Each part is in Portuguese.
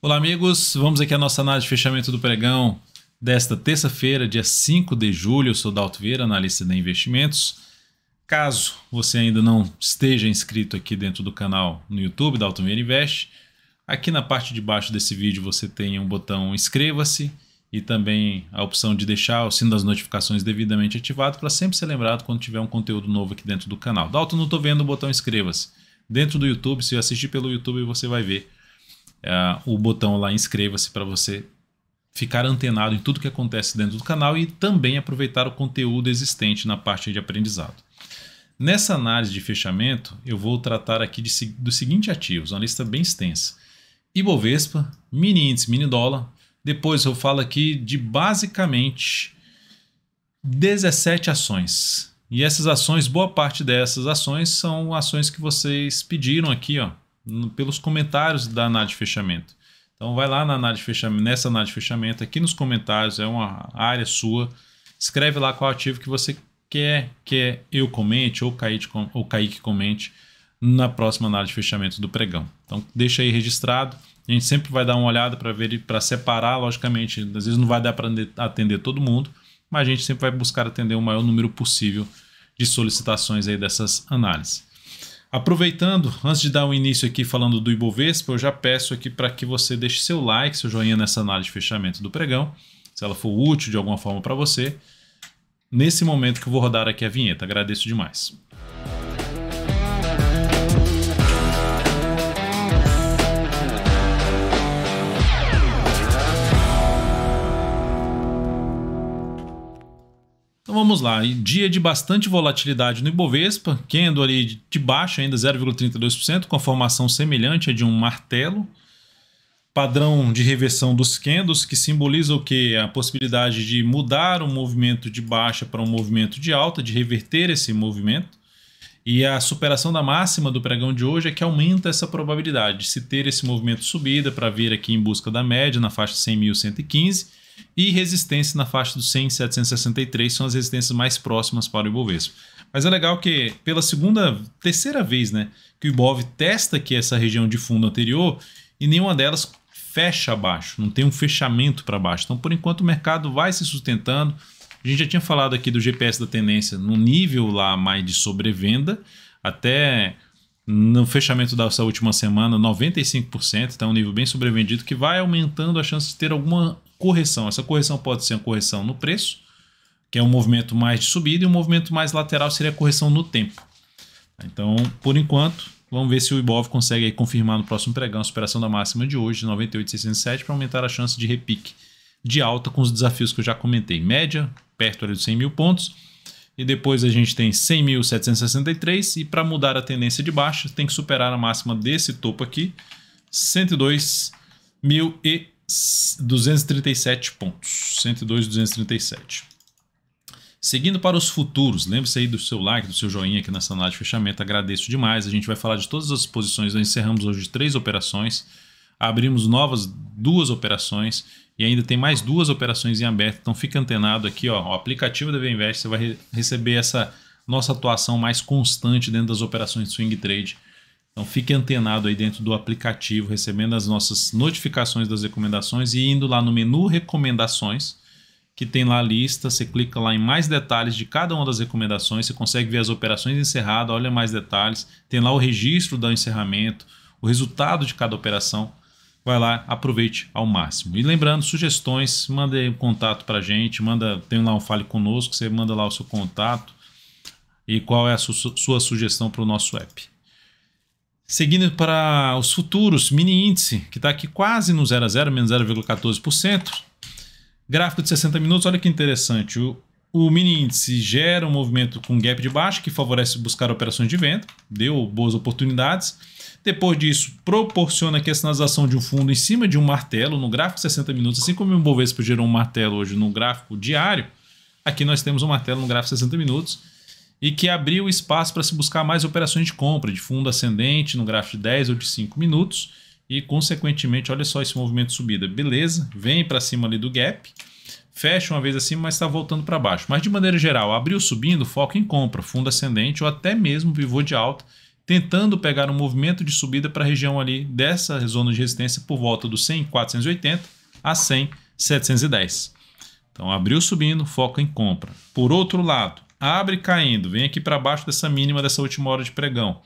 Olá, amigos. Vamos aqui à nossa análise de fechamento do pregão desta terça-feira, dia 5 de julho. Eu sou Dalto Vieira, analista de investimentos. Caso você ainda não esteja inscrito aqui dentro do canal no YouTube Alto Vieira Invest, aqui na parte de baixo desse vídeo você tem um botão inscreva-se e também a opção de deixar o sino das notificações devidamente ativado para sempre ser lembrado quando tiver um conteúdo novo aqui dentro do canal. Dalto, não estou vendo o botão inscreva-se. Dentro do YouTube, se assistir pelo YouTube, você vai ver é, o botão lá inscreva-se para você ficar antenado em tudo que acontece dentro do canal e também aproveitar o conteúdo existente na parte de aprendizado. Nessa análise de fechamento, eu vou tratar aqui de, dos seguintes ativos, uma lista bem extensa. Ibovespa, mini índice, mini dólar. Depois eu falo aqui de basicamente 17 ações. E essas ações, boa parte dessas ações são ações que vocês pediram aqui, ó, pelos comentários da análise de fechamento. Então vai lá na análise de fechamento, nessa análise de fechamento, aqui nos comentários, é uma área sua. Escreve lá qual ativo que você quer que eu comente ou Kaique, ou Kaique comente na próxima análise de fechamento do pregão. Então deixa aí registrado. A gente sempre vai dar uma olhada para ver para separar, logicamente, às vezes não vai dar para atender todo mundo, mas a gente sempre vai buscar atender o maior número possível de solicitações aí dessas análises. Aproveitando, antes de dar um início aqui falando do Ibovespa, eu já peço aqui para que você deixe seu like, seu joinha nessa análise de fechamento do pregão, se ela for útil de alguma forma para você. Nesse momento que eu vou rodar aqui a vinheta, agradeço demais. vamos lá. Dia de bastante volatilidade no Ibovespa, Kendo ali de baixo ainda 0,32%, com a formação semelhante a de um martelo. Padrão de reversão dos Kendos, que simboliza o que? A possibilidade de mudar um movimento de baixa para um movimento de alta, de reverter esse movimento. E a superação da máxima do pregão de hoje é que aumenta essa probabilidade de se ter esse movimento subida para vir aqui em busca da média na faixa 100.115 e resistência na faixa dos 100 e 763 são as resistências mais próximas para o Ibovespa. Mas é legal que pela segunda, terceira vez, né, que o Ibov testa aqui essa região de fundo anterior e nenhuma delas fecha abaixo, não tem um fechamento para baixo. Então, por enquanto, o mercado vai se sustentando. A gente já tinha falado aqui do GPS da tendência no nível lá mais de sobrevenda, até no fechamento dessa última semana, 95%, então um nível bem sobrevendido que vai aumentando a chance de ter alguma correção. Essa correção pode ser uma correção no preço, que é um movimento mais de subida, e um movimento mais lateral seria a correção no tempo. Então, por enquanto, vamos ver se o Ibov consegue confirmar no próximo pregão a superação da máxima de hoje, de 98,607, para aumentar a chance de repique de alta com os desafios que eu já comentei. Média, perto ali dos 100 mil pontos. E depois a gente tem 100.763 e para mudar a tendência de baixa tem que superar a máxima desse topo aqui, 102.000 e 237 pontos. 102, 237. Seguindo para os futuros, lembre-se aí do seu like, do seu joinha aqui nessa análise de fechamento, agradeço demais. A gente vai falar de todas as posições, nós encerramos hoje três operações, abrimos novas duas operações e ainda tem mais duas operações em aberto, então fica antenado aqui, ó, o aplicativo da VInvest, você vai re receber essa nossa atuação mais constante dentro das operações de swing trade então fique antenado aí dentro do aplicativo, recebendo as nossas notificações das recomendações e indo lá no menu recomendações, que tem lá a lista, você clica lá em mais detalhes de cada uma das recomendações, você consegue ver as operações encerradas, olha mais detalhes, tem lá o registro do encerramento, o resultado de cada operação. Vai lá, aproveite ao máximo. E lembrando, sugestões, manda um contato para a gente, manda, tem lá um fale conosco, você manda lá o seu contato e qual é a su sua sugestão para o nosso app. Seguindo para os futuros, mini índice, que está aqui quase no 0 a 0, menos 0,14%. Gráfico de 60 minutos, olha que interessante. O, o mini índice gera um movimento com gap de baixo que favorece buscar operações de venda, deu boas oportunidades. Depois disso, proporciona que a sinalização de um fundo em cima de um martelo, no gráfico de 60 minutos, assim como o Ibovespa gerou um martelo hoje no gráfico diário, aqui nós temos um martelo no gráfico de 60 minutos e que abriu espaço para se buscar mais operações de compra de fundo ascendente no gráfico de 10 ou de 5 minutos e consequentemente, olha só esse movimento de subida, beleza? Vem para cima ali do gap, fecha uma vez acima, mas está voltando para baixo. Mas de maneira geral, abriu subindo, foco em compra, fundo ascendente ou até mesmo pivô de alta, tentando pegar um movimento de subida para a região ali dessa zona de resistência por volta do 100 480 a 100 710. Então abriu subindo, foco em compra. Por outro lado, abre caindo, vem aqui para baixo dessa mínima dessa última hora de pregão.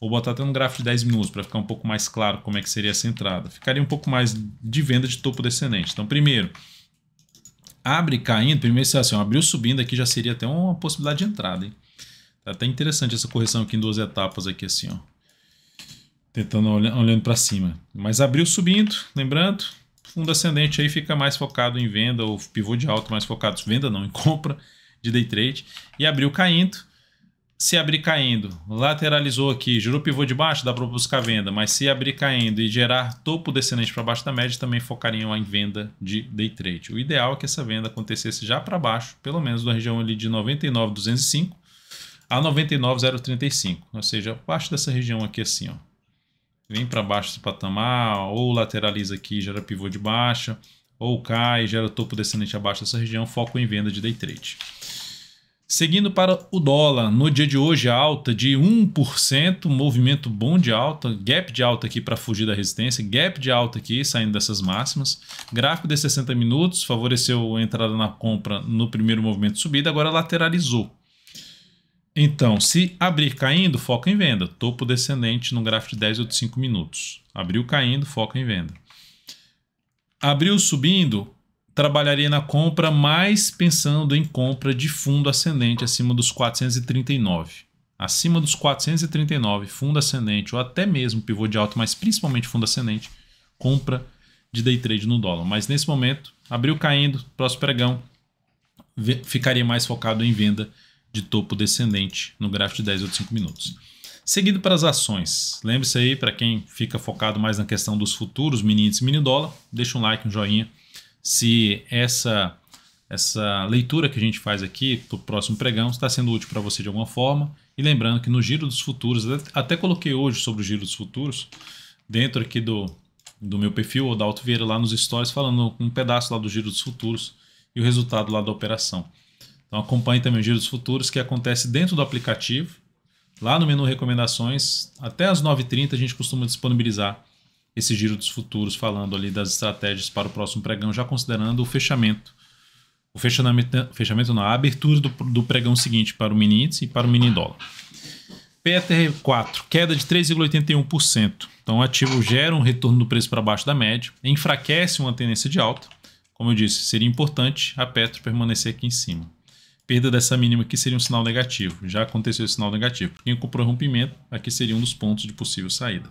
Vou botar até um gráfico de 10 minutos para ficar um pouco mais claro como é que seria essa entrada. Ficaria um pouco mais de venda de topo descendente. Então, primeiro, abre caindo, primeiro se assim, abriu subindo aqui já seria até uma possibilidade de entrada, hein? Tá até interessante essa correção aqui em duas etapas aqui assim, ó. Tentando olhando, olhando para cima. Mas abriu subindo, lembrando, fundo ascendente aí fica mais focado em venda ou pivô de alto mais focado, em venda não, em compra de day trade e abriu caindo. Se abrir caindo, lateralizou aqui, gerou pivô de baixo, dá para buscar venda, mas se abrir caindo e gerar topo descendente para baixo da média, também focariam em venda de day trade. O ideal é que essa venda acontecesse já para baixo, pelo menos da região ali de 99,205 a 99,035, ou seja, abaixo dessa região aqui assim, ó. Vem para baixo do patamar, ou lateraliza aqui, gera pivô de baixa, ou cai, gera topo descendente abaixo dessa região, foco em venda de day trade. Seguindo para o dólar, no dia de hoje alta de 1%, movimento bom de alta, gap de alta aqui para fugir da resistência, gap de alta aqui saindo dessas máximas, gráfico de 60 minutos favoreceu a entrada na compra no primeiro movimento de subida, agora lateralizou. Então, se abrir caindo, foca em venda, topo descendente no gráfico de 10 ou de 5 minutos. Abriu caindo, foca em venda. Abriu subindo, trabalharia na compra, mas pensando em compra de fundo ascendente acima dos 439. Acima dos 439, fundo ascendente ou até mesmo pivô de alto, mas principalmente fundo ascendente, compra de day trade no dólar. Mas nesse momento, abriu caindo, próximo pregão, ficaria mais focado em venda de topo descendente no gráfico de 10 ou 5 minutos. Seguido para as ações. Lembre-se aí, para quem fica focado mais na questão dos futuros, mini índice, mini dólar, deixa um like, um joinha se essa essa leitura que a gente faz aqui para o próximo pregão está sendo útil para você de alguma forma. E lembrando que no Giro dos Futuros, até coloquei hoje sobre o Giro dos Futuros, dentro aqui do, do meu perfil, ou da Alto Vieira, lá nos stories, falando um pedaço lá do Giro dos Futuros e o resultado lá da operação. Então acompanhe também o Giro dos Futuros, que acontece dentro do aplicativo, lá no menu Recomendações, até às 9h30 a gente costuma disponibilizar esse giro dos futuros, falando ali das estratégias para o próximo pregão, já considerando o fechamento. O fechamento, fechamento não, a abertura do, do pregão seguinte para o mini índice e para o mini dólar. PTR4, queda de 3,81%. Então, o ativo gera um retorno do preço para baixo da média, enfraquece uma tendência de alta. Como eu disse, seria importante a Petro permanecer aqui em cima. Perda dessa mínima aqui seria um sinal negativo. Já aconteceu esse sinal negativo. Quem comprou rompimento, aqui seria um dos pontos de possível saída.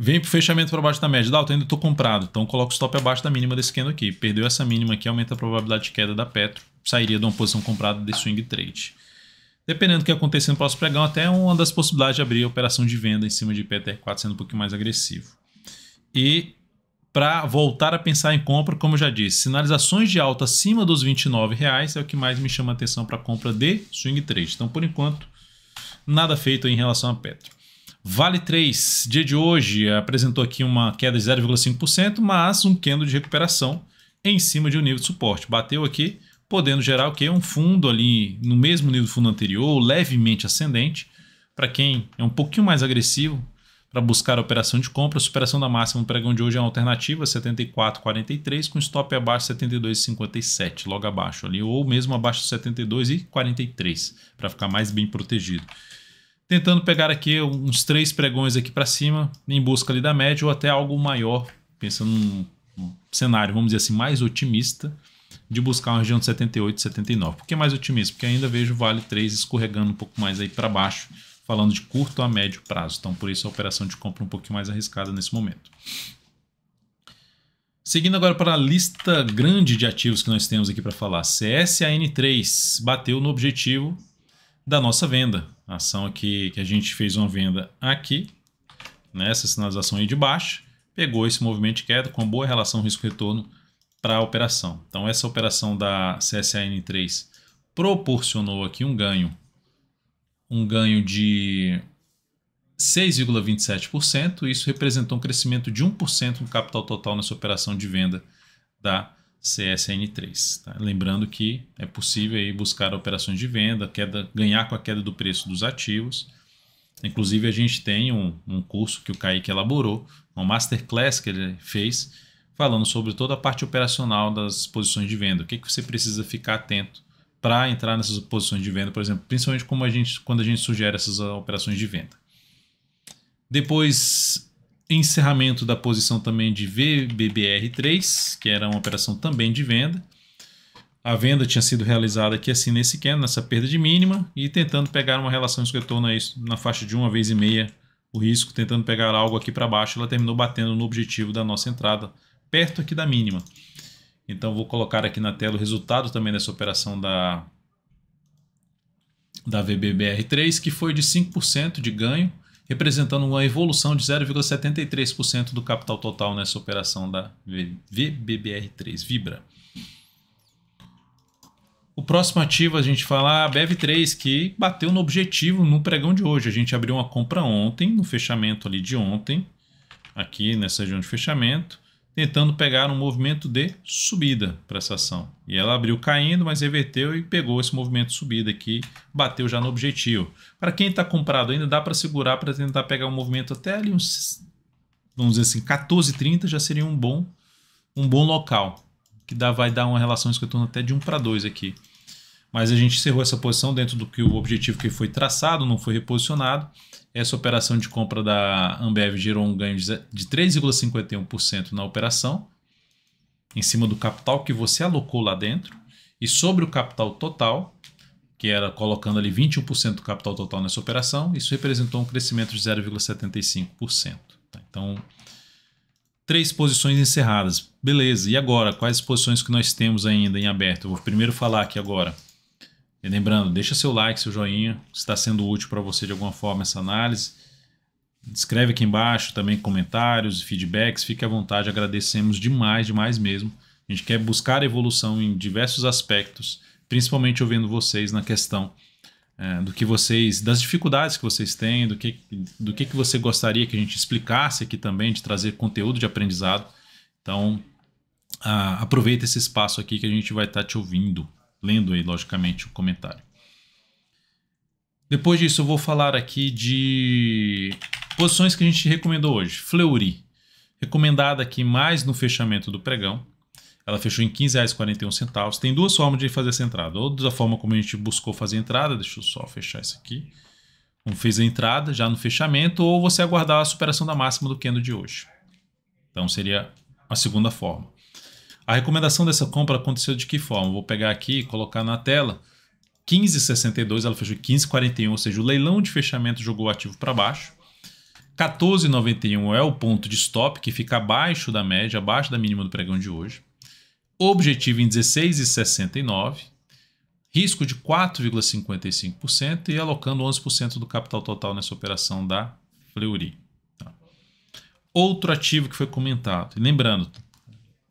Vem pro fechamento para baixo da média. Dalton, ainda tô comprado. Então coloco o stop abaixo da mínima desse candle aqui. Perdeu essa mínima aqui, aumenta a probabilidade de queda da Petro. Sairia de uma posição comprada de swing trade. Dependendo do que acontecer no próximo pregão, até uma das possibilidades de abrir operação de venda em cima de PTR4 sendo um pouquinho mais agressivo. E para voltar a pensar em compra, como eu já disse, sinalizações de alta acima dos 29 reais é o que mais me chama atenção para compra de swing trade. Então, por enquanto, nada feito em relação a Petro. Vale 3, dia de hoje, apresentou aqui uma queda de 0,5%, mas um candle de recuperação em cima de um nível de suporte. Bateu aqui, podendo gerar o que? Um fundo ali no mesmo nível do fundo anterior, levemente ascendente. Para quem é um pouquinho mais agressivo, para buscar a operação de compra, a superação da máxima no pregão de hoje é uma alternativa, 74,43, com stop abaixo de 72,57, logo abaixo ali, ou mesmo abaixo de 72,43, para ficar mais bem protegido tentando pegar aqui uns três pregões aqui para cima, em busca ali da média ou até algo maior, pensando num, cenário, vamos dizer assim, mais otimista, de buscar uma região de 78, 79. Por que mais otimista? Porque ainda vejo o Vale 3 escorregando um pouco mais aí para baixo, falando de curto a médio prazo. Então, por isso a operação de compra um pouquinho mais arriscada nesse momento. Seguindo agora para a lista grande de ativos que nós temos aqui para falar, CSAN3 bateu no objetivo da nossa venda. A ação aqui que a gente fez uma venda aqui, nessa sinalização aí de baixo, pegou esse movimento de queda com uma boa relação risco-retorno para a operação. Então essa operação da CSAN3 proporcionou aqui um ganho, um ganho de 6,27%, isso representou um crescimento de 1% no capital total nessa operação de venda da CSN3. Tá? Lembrando que é possível aí buscar operações de venda, queda, ganhar com a queda do preço dos ativos. Inclusive, a gente tem um, um curso que o Kaique elaborou, uma masterclass que ele fez, falando sobre toda a parte operacional das posições de venda. O que, que você precisa ficar atento para entrar nessas posições de venda, por exemplo, principalmente como a gente, quando a gente sugere essas operações de venda. Depois encerramento da posição também de VBBR3, que era uma operação também de venda. A venda tinha sido realizada aqui assim nesse candle, nessa perda de mínima, e tentando pegar uma relação de retorno aí na faixa de uma vez e meia o risco, tentando pegar algo aqui para baixo, ela terminou batendo no objetivo da nossa entrada, perto aqui da mínima. Então vou colocar aqui na tela o resultado também dessa operação da da VBBR3, que foi de 5% de ganho, representando uma evolução de 0,73% do capital total nessa operação da VBBR3 Vibra. O próximo ativo a gente fala a ah, BEV3, que bateu no objetivo no pregão de hoje. A gente abriu uma compra ontem, no fechamento ali de ontem, aqui nessa região de fechamento tentando pegar um movimento de subida para essa ação. E ela abriu caindo, mas reverteu e pegou esse movimento de subida aqui, bateu já no objetivo. Para quem está comprado ainda, dá para segurar para tentar pegar um movimento até ali uns, vamos dizer assim, 14,30 já seria um bom, um bom local, que dá, vai dar uma relação escutando até de 1 para 2 aqui mas a gente encerrou essa posição dentro do que o objetivo que foi traçado, não foi reposicionado. Essa operação de compra da Ambev gerou um ganho de 3,51% na operação, em cima do capital que você alocou lá dentro, e sobre o capital total, que era colocando ali 21% do capital total nessa operação, isso representou um crescimento de 0,75%. Tá? Então, três posições encerradas. Beleza, e agora? Quais posições que nós temos ainda em aberto? Eu vou primeiro falar aqui agora e lembrando, deixa seu like, seu joinha, se está sendo útil para você de alguma forma essa análise. Escreve aqui embaixo também comentários, feedbacks, fique à vontade, agradecemos demais, demais mesmo. A gente quer buscar evolução em diversos aspectos, principalmente ouvindo vocês na questão é, do que vocês, das dificuldades que vocês têm, do que, do que, que você gostaria que a gente explicasse aqui também, de trazer conteúdo de aprendizado. Então, ah, aproveita esse espaço aqui que a gente vai estar tá te ouvindo lendo aí, logicamente, o comentário. Depois disso, eu vou falar aqui de posições que a gente recomendou hoje. Fleury, recomendada aqui mais no fechamento do pregão. Ela fechou em R$15,41. Tem duas formas de fazer essa entrada. Ou da forma como a gente buscou fazer a entrada, deixa eu só fechar isso aqui. Como fez a entrada já no fechamento, ou você aguardar a superação da máxima do candle de hoje. Então seria a segunda forma. A recomendação dessa compra aconteceu de que forma? Vou pegar aqui e colocar na tela. 15,62 ela fechou 15,41, ou seja, o leilão de fechamento jogou o ativo para baixo. 14,91 é o ponto de stop, que fica abaixo da média, abaixo da mínima do pregão de hoje. Objetivo em 16,69, risco de 4,55% e alocando 11% do capital total nessa operação da Fleury. Tá? Outro ativo que foi comentado, lembrando,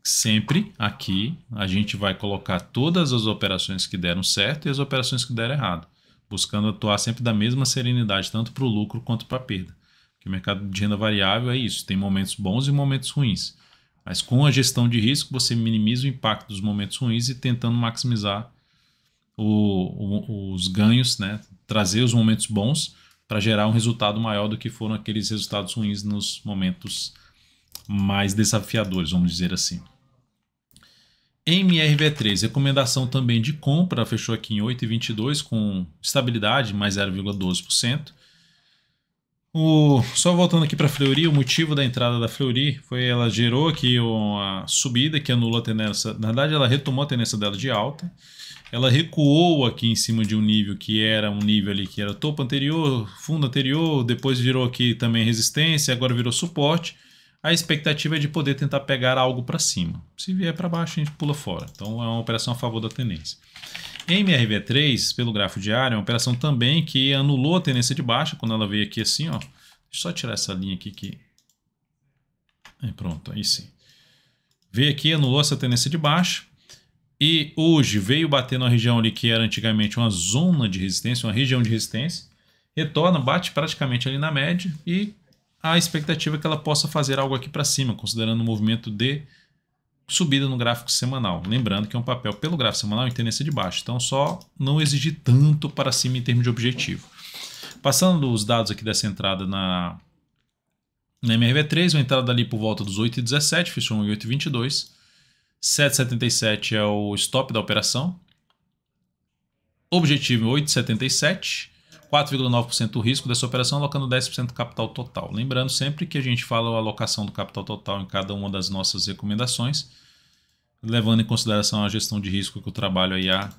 sempre aqui a gente vai colocar todas as operações que deram certo e as operações que deram errado, buscando atuar sempre da mesma serenidade, tanto para o lucro quanto para a perda. Porque o mercado de renda variável é isso, tem momentos bons e momentos ruins. Mas com a gestão de risco, você minimiza o impacto dos momentos ruins e tentando maximizar o, o, os ganhos, né? trazer os momentos bons para gerar um resultado maior do que foram aqueles resultados ruins nos momentos mais desafiadores, vamos dizer assim. MRV3, recomendação também de compra, fechou aqui em 8,22 com estabilidade, mais 0,12%. O, só voltando aqui para a Fleury, o motivo da entrada da Fleury foi ela gerou aqui uma subida que anulou a tendência, na verdade ela retomou a tendência dela de alta, ela recuou aqui em cima de um nível que era um nível ali que era topo anterior, fundo anterior, depois virou aqui também resistência, agora virou suporte, a expectativa é de poder tentar pegar algo para cima. Se vier para baixo, a gente pula fora. Então é uma operação a favor da tendência. MRV3, pelo gráfico diário, é uma operação também que anulou a tendência de baixa quando ela veio aqui assim, ó. Deixa eu só tirar essa linha aqui que... pronto, aí sim. Veio aqui, anulou essa tendência de baixa. E hoje veio bater na região ali que era antigamente uma zona de resistência, uma região de resistência. Retorna, bate praticamente ali na média e a expectativa é que ela possa fazer algo aqui para cima, considerando o movimento de subida no gráfico semanal. Lembrando que é um papel pelo gráfico semanal em tendência de baixo, então só não exigir tanto para cima em termos de objetivo. Passando os dados aqui dessa entrada na, na MRV3, uma entrada ali por volta dos 8,17, fechou em 8,22. 7,77 é o stop da operação. Objetivo 8,77. 4,9% o risco dessa operação, alocando 10% do capital total. Lembrando sempre que a gente fala a alocação do capital total em cada uma das nossas recomendações, levando em consideração a gestão de risco que eu trabalho aí há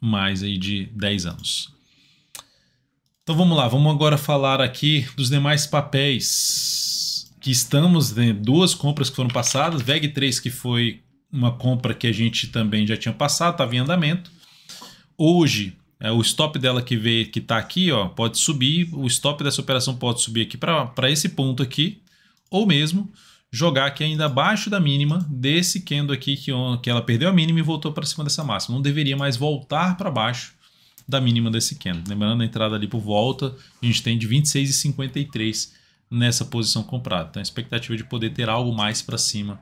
mais aí de 10 anos. Então vamos lá, vamos agora falar aqui dos demais papéis que estamos, né, duas compras que foram passadas, VEG3 que foi uma compra que a gente também já tinha passado, estava em andamento. Hoje é, o stop dela que vê que está aqui, ó, pode subir, o stop dessa operação pode subir aqui para esse ponto aqui, ou mesmo jogar aqui ainda abaixo da mínima desse candle aqui que, que ela perdeu a mínima e voltou para cima dessa máxima. Não deveria mais voltar para baixo da mínima desse candle. Lembrando a entrada ali por volta, a gente tem de 26,53 nessa posição comprada. Então a expectativa de poder ter algo mais para cima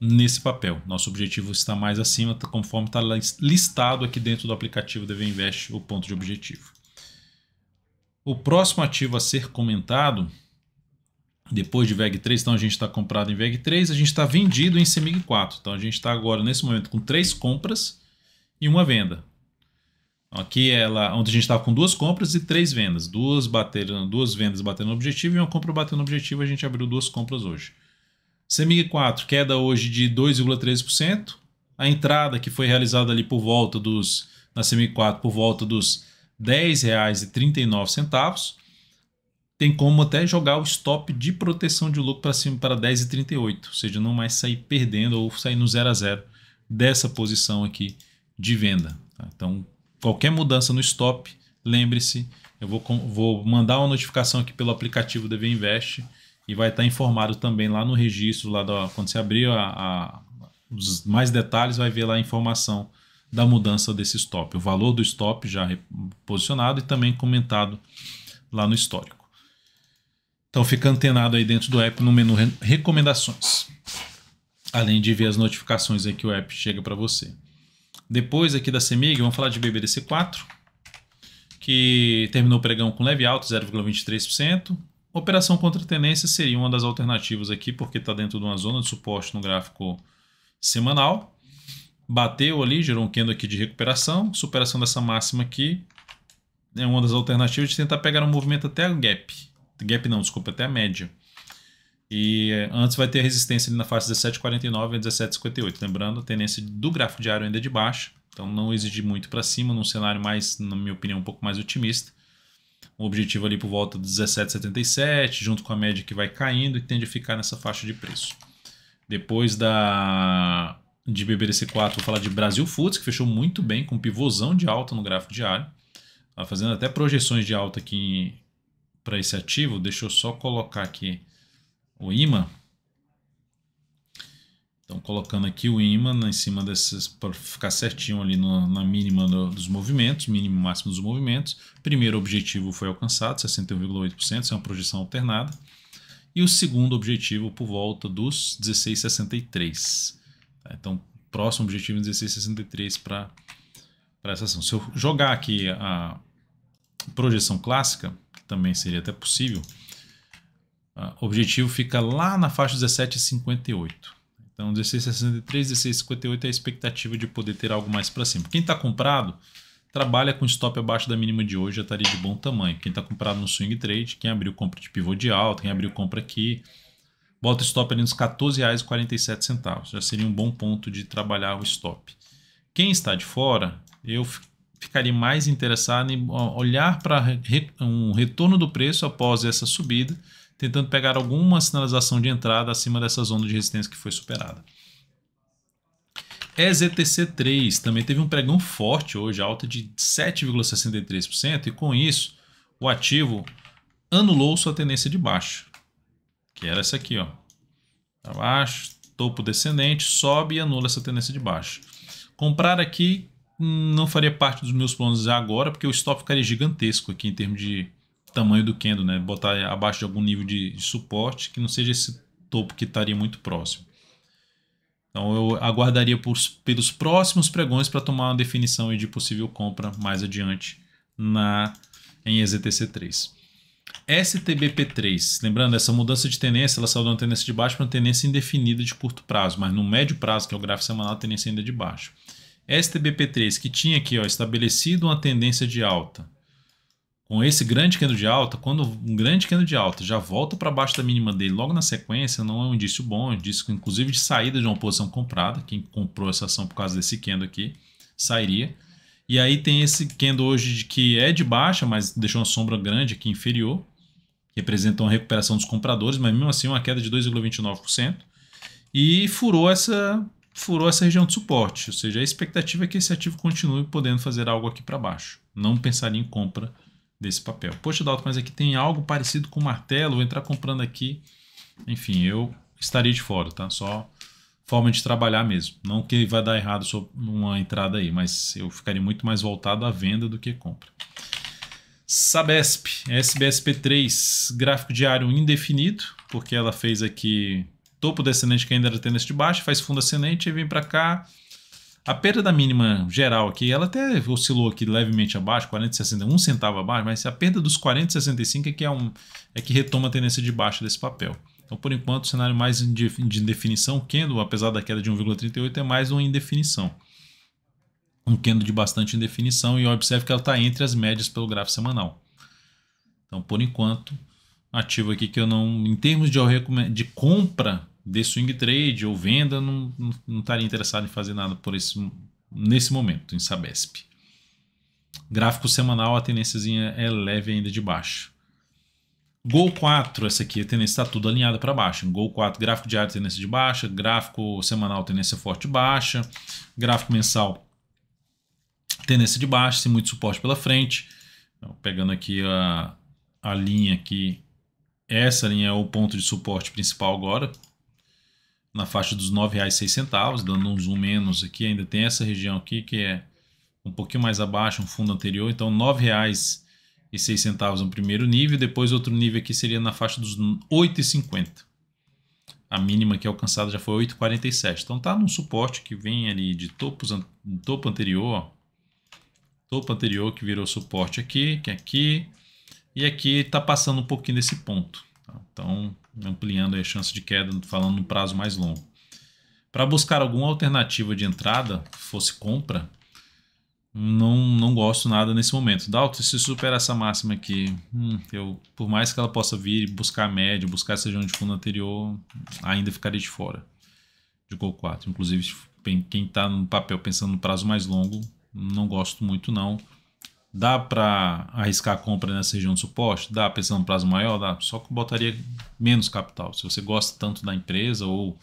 nesse papel. Nosso objetivo está mais acima, tá, conforme está listado aqui dentro do aplicativo DV Invest, o ponto de objetivo. O próximo ativo a ser comentado, depois de VEG3, então a gente está comprado em VEG3, a gente está vendido em CEMIG 4. Então a gente está agora, nesse momento, com três compras e uma venda. Aqui ela, é onde a gente estava com duas compras e três vendas. Duas, bateram, duas vendas batendo no objetivo e uma compra batendo no objetivo, a gente abriu duas compras hoje. CMIG 4, queda hoje de 2,3%. A entrada que foi realizada ali por volta dos, na CMIG 4, por volta dos R$ 10,39. Tem como até jogar o stop de proteção de lucro para cima para 10,38, ou seja, não mais sair perdendo ou sair no 0 a 0 dessa posição aqui de venda. Tá? Então, qualquer mudança no stop, lembre-se, eu vou, vou mandar uma notificação aqui pelo aplicativo DV Invest e vai estar informado também lá no registro, lá quando você abrir a, a, os mais detalhes, vai ver lá a informação da mudança desse stop, o valor do stop já posicionado e também comentado lá no histórico. Então fica antenado aí dentro do app no menu recomendações, além de ver as notificações aí que o app chega para você. Depois aqui da CEMIG, vamos falar de BBDC4, que terminou o pregão com leve alto, 0,23%, Operação contra tendência seria uma das alternativas aqui, porque está dentro de uma zona de suporte no gráfico semanal. Bateu ali, gerou um candle aqui de recuperação, superação dessa máxima aqui. É uma das alternativas de tentar pegar um movimento até a gap. Gap não, desculpa, até a média. E eh, antes vai ter resistência ali na faixa 17,49 a 17,58. Lembrando, a tendência do gráfico diário ainda é de baixa, Então não exige muito para cima, num cenário mais, na minha opinião, um pouco mais otimista um objetivo ali por volta de 17,77, junto com a média que vai caindo e tende a ficar nessa faixa de preço. Depois da de BBDC4, vou falar de Brasil Foods, que fechou muito bem, com pivôzão de alta no gráfico diário. Tá fazendo até projeções de alta aqui para esse ativo. Deixa eu só colocar aqui o imã então, colocando aqui o imã em cima dessas, para ficar certinho ali no, na mínima do, dos movimentos, mínimo e máximo dos movimentos. Primeiro objetivo foi alcançado, 61,8%, isso é uma projeção alternada. E o segundo objetivo por volta dos 16,63. Tá? Então, próximo objetivo 16,63 para essa ação. Se eu jogar aqui a projeção clássica, que também seria até possível, o objetivo fica lá na faixa 17,58. Então, 1663, 1658 é a expectativa de poder ter algo mais para cima. Quem está comprado, trabalha com stop abaixo da mínima de hoje, já estaria de bom tamanho. Quem está comprado no swing trade, quem abriu compra de pivô de alta, quem abriu compra aqui, bota stop ali nos R$14,47. Já seria um bom ponto de trabalhar o stop. Quem está de fora, eu ficaria mais interessado em olhar para um retorno do preço após essa subida tentando pegar alguma sinalização de entrada acima dessa zona de resistência que foi superada. EZTC3 também teve um pregão forte hoje, alta de 7,63%, e com isso o ativo anulou sua tendência de baixo que era essa aqui, ó. Para baixo, topo descendente, sobe e anula essa tendência de baixo Comprar aqui hum, não faria parte dos meus planos agora, porque o stop ficaria gigantesco aqui em termos de tamanho do candle, né? Botar abaixo de algum nível de, de suporte que não seja esse topo que estaria muito próximo. Então eu aguardaria por, pelos próximos pregões para tomar uma definição de possível compra mais adiante na em EZTC3. STBP3, lembrando, essa mudança de tendência, ela saiu de uma tendência de baixo para uma tendência indefinida de curto prazo, mas no médio prazo, que é o gráfico semanal, a tendência ainda é de baixo. STBP3, que tinha aqui ó, estabelecido uma tendência de alta, com esse grande candle de alta, quando um grande candle de alta já volta para baixo da mínima dele logo na sequência, não é um indício bom, é um indício inclusive de saída de uma posição comprada, quem comprou essa ação por causa desse candle aqui, sairia. E aí tem esse candle hoje de que é de baixa, mas deixou uma sombra grande aqui inferior, representa uma recuperação dos compradores, mas mesmo assim uma queda de 2,29%, e furou essa, furou essa região de suporte, ou seja, a expectativa é que esse ativo continue podendo fazer algo aqui para baixo. Não pensaria em compra desse papel. Poxa, Dalton, mas aqui tem algo parecido com martelo, vou entrar comprando aqui. Enfim, eu estaria de fora, tá? Só forma de trabalhar mesmo. Não que vai dar errado uma entrada aí, mas eu ficaria muito mais voltado à venda do que compra. Sabesp, SBSP3, gráfico diário indefinido, porque ela fez aqui topo descendente que ainda era tendência de baixo, faz fundo ascendente e vem para cá, a perda da mínima geral aqui, ela até oscilou aqui levemente abaixo, 40,61 centavo abaixo, mas a perda dos 40,65 é que é um é que retoma a tendência de baixa desse papel. Então, por enquanto, o cenário mais de indefinição, Kendo, apesar da queda de 1,38, é mais uma indefinição. Um Kendo de bastante indefinição e observe que ela está entre as médias pelo gráfico semanal. Então, por enquanto, ativo aqui que eu não, em termos de, de compra de swing trade ou venda, não, não, não estaria interessado em fazer nada por esse, nesse momento em Sabesp. Gráfico semanal, a tendênciazinha é leve ainda de baixo. Gol 4, essa aqui, a tendência está tudo alinhada para baixo. Gol 4, gráfico diário, tendência de baixa. Gráfico semanal, tendência forte baixa. Gráfico mensal, tendência de baixa, sem muito suporte pela frente. Então, pegando aqui a, a linha aqui, essa linha é o ponto de suporte principal agora, na faixa dos R$ 9,06, dando um zoom menos aqui, ainda tem essa região aqui que é um pouquinho mais abaixo, um fundo anterior, então R$ 9,06 no primeiro nível, depois outro nível aqui seria na faixa dos R$ 8,50. A mínima que alcançada já foi 8,47. Então tá num suporte que vem ali de topos, topo anterior, ó, topo anterior que virou suporte aqui, que é aqui, e aqui está passando um pouquinho desse ponto. Tá? Então ampliando a chance de queda, falando no prazo mais longo. Para buscar alguma alternativa de entrada, fosse compra, não, não gosto nada nesse momento. Dalton, se supera essa máxima aqui, hum, eu, por mais que ela possa vir buscar a média, buscar essa região de fundo anterior, ainda ficaria de fora de Gol 4. Inclusive, quem está no papel pensando no prazo mais longo, não gosto muito não. Dá para arriscar a compra nessa região de suporte? Dá, pensando no prazo maior? Dá, só que botaria menos capital. Se você gosta tanto da empresa ou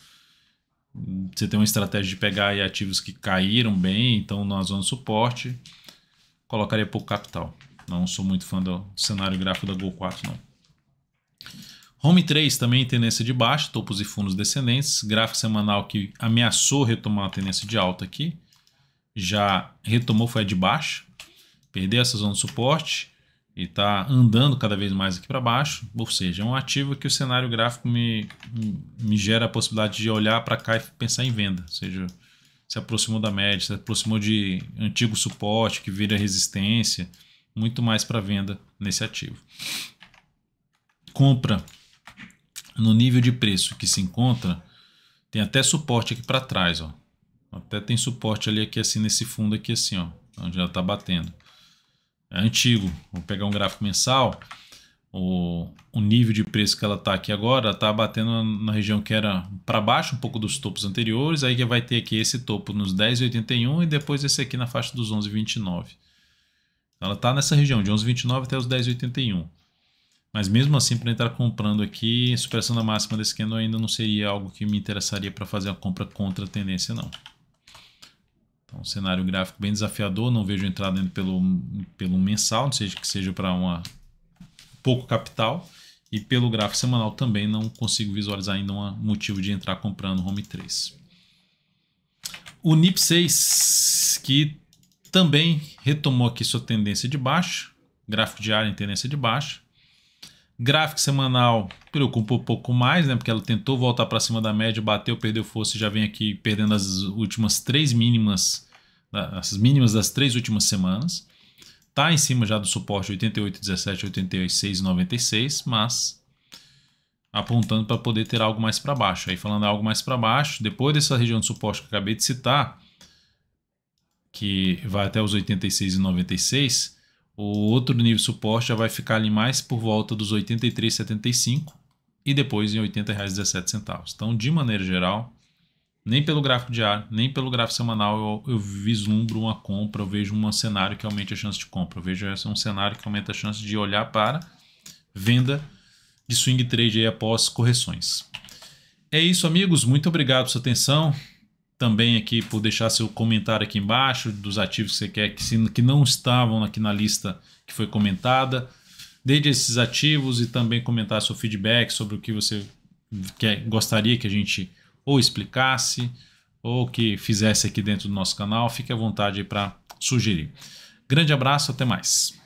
você tem uma estratégia de pegar aí ativos que caíram bem, então na zona de suporte, colocaria pouco capital. Não sou muito fã do cenário gráfico da Gol 4, não. Home 3 também tendência de baixa, topos e fundos descendentes, gráfico semanal que ameaçou retomar a tendência de alta aqui, já retomou, foi a de baixa, perder essa zona de suporte e está andando cada vez mais aqui para baixo, ou seja, é um ativo que o cenário gráfico me, me gera a possibilidade de olhar para cá e pensar em venda, ou seja, se aproximou da média, se aproximou de antigo suporte que vira resistência, muito mais para venda nesse ativo. Compra no nível de preço que se encontra, tem até suporte aqui para trás, ó. Até tem suporte ali aqui assim nesse fundo aqui assim, ó, onde ela está batendo. É antigo, vou pegar um gráfico mensal, o, o nível de preço que ela está aqui agora, está batendo na região que era para baixo, um pouco dos topos anteriores, aí que vai ter aqui esse topo nos 10,81 e depois esse aqui na faixa dos 11,29. Ela está nessa região de 11,29 até os 10,81. Mas mesmo assim, para entrar comprando aqui, superação da máxima desse candle ainda não seria algo que me interessaria para fazer a compra contra a tendência, não. Então, um cenário gráfico bem desafiador, não vejo entrada pelo, pelo mensal, não seja que seja para uma pouco capital. E pelo gráfico semanal também não consigo visualizar ainda um motivo de entrar comprando Home 3. O NIP 6, que também retomou aqui sua tendência de baixo, gráfico diário em tendência de baixo. Gráfico semanal preocupa um pouco mais, né? Porque ela tentou voltar para cima da média, bateu, perdeu força e já vem aqui perdendo as últimas três mínimas, as mínimas das três últimas semanas. Tá em cima já do suporte 88, 17, 86 96, mas apontando para poder ter algo mais para baixo. Aí falando algo mais para baixo, depois dessa região de suporte que eu acabei de citar, que vai até os 86 e 96, o outro nível de suporte já vai ficar ali mais por volta dos 83,75 e depois em R$ 80,17. Então, de maneira geral, nem pelo gráfico diário, nem pelo gráfico semanal eu, eu vislumbro uma compra, eu vejo um cenário que aumente a chance de compra. Eu vejo um cenário que aumenta a chance de olhar para venda de swing trade após correções. É isso, amigos. Muito obrigado pela sua atenção também aqui por deixar seu comentário aqui embaixo dos ativos que você quer que, se, que não estavam aqui na lista que foi comentada. Desde esses ativos e também comentar seu feedback sobre o que você quer, gostaria que a gente ou explicasse ou que fizesse aqui dentro do nosso canal. Fique à vontade para sugerir. Grande abraço, até mais.